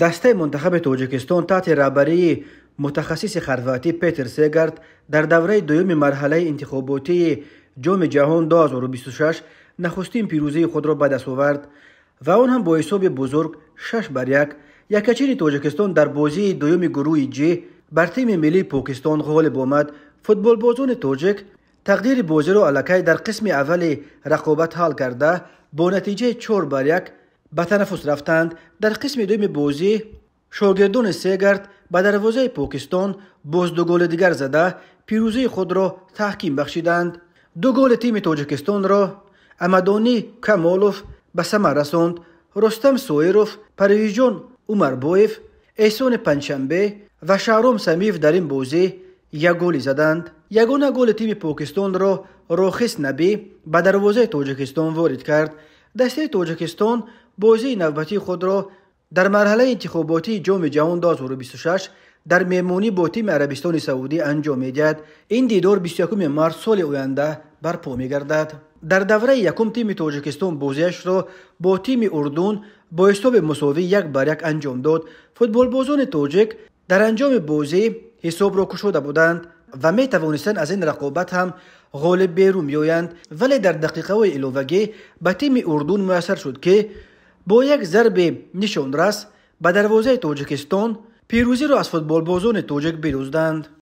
دسته منتخب توجکستان تحت رابری متخصیص خرواتی پیتر سیگارد در دوره دویم مرحله انتخاباتی جام جهان 2026 نخستین پیروزی خود را بدست آورد و آن هم با حساب بزرگ 6 بر یک یکچین توجکستان در بازی دویم گروه جی بر تیم ملی پاکستان غالب آمد فوتبال بازان توجک تقدیر بازی را علکای در قسم اول رقابت حال کرده با نتیجه 4 بر یک به تنفس رفتند در قسم دویم بازی شاگردان سیگرد به دروازه پاکستان باز دو گل دیگر زده پیروزی خود را تحکیم بخشیدند دو گل تیم تاجیکستان را امدانی کمالوف به ثمر رساند رستم سویروف پرویجان عمربویف احسان پنجشنبه و شهرام سمیف در این بازی یک گل زدند یگانه گل تیم پاکستان را راخص نبی به دروازه تاجیکستان وارد کرد دسته توجکستان بازی نوبتی خود را در مرحله انتخاباتی جام جهان 2026 در میمونی بوتی عربستان سعودی انجام می‌دهد این دیدار 21 مارس سال آینده برپا گردد. در دوره یکم تیم توجکستان بازیش را با تیم اردن با حساب مساوی یک بر یک انجام داد فوتبال بازان توجک در انجام بازی حساب را کشوده بودند ва метавонистанд аз ин рақобат ҳам ғолиб берун биёянд вале дар дақиқаҳои иловагӣ ба тими урдун муяссар шуд ки бо як зарби нишонрас ба дарвозаи тоҷикистон пирӯзиро аз футболбозони тоҷик бирӯзданд